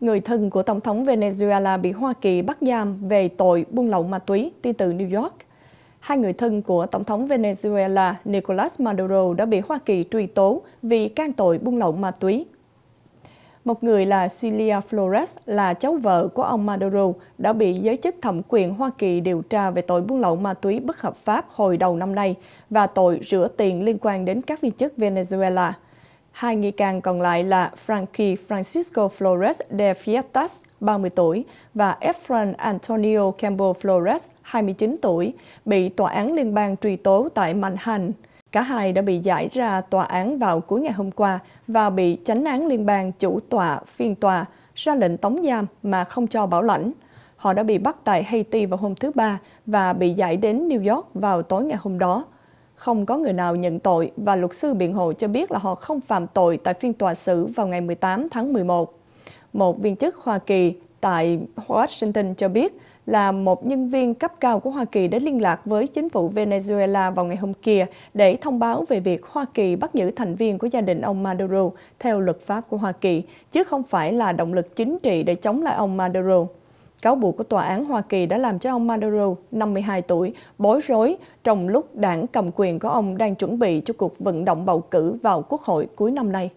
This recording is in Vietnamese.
Người thân của Tổng thống Venezuela bị Hoa Kỳ bắt giam về tội buôn lậu ma túy tin từ New York. Hai người thân của Tổng thống Venezuela Nicolas Maduro đã bị Hoa Kỳ truy tố vì can tội buôn lậu ma túy. Một người là Celia Flores, là cháu vợ của ông Maduro, đã bị giới chức thẩm quyền Hoa Kỳ điều tra về tội buôn lậu ma túy bất hợp pháp hồi đầu năm nay và tội rửa tiền liên quan đến các viên chức Venezuela – Hai nghi can còn lại là Frankie Francisco Flores de Fietas, 30 tuổi, và Efran Antonio Campbell Flores, 29 tuổi, bị Tòa án Liên bang truy tố tại Manhattan. Cả hai đã bị giải ra tòa án vào cuối ngày hôm qua và bị chánh án liên bang chủ tọa phiên tòa ra lệnh tống giam mà không cho bảo lãnh. Họ đã bị bắt tại Haiti vào hôm thứ Ba và bị giải đến New York vào tối ngày hôm đó không có người nào nhận tội và luật sư biện hộ cho biết là họ không phạm tội tại phiên tòa xử vào ngày 18 tháng 11. Một viên chức Hoa Kỳ tại Washington cho biết là một nhân viên cấp cao của Hoa Kỳ đã liên lạc với chính phủ Venezuela vào ngày hôm kia để thông báo về việc Hoa Kỳ bắt giữ thành viên của gia đình ông Maduro theo luật pháp của Hoa Kỳ, chứ không phải là động lực chính trị để chống lại ông Maduro. Cáo buộc của tòa án Hoa Kỳ đã làm cho ông Maduro, 52 tuổi, bối rối trong lúc đảng cầm quyền của ông đang chuẩn bị cho cuộc vận động bầu cử vào Quốc hội cuối năm nay.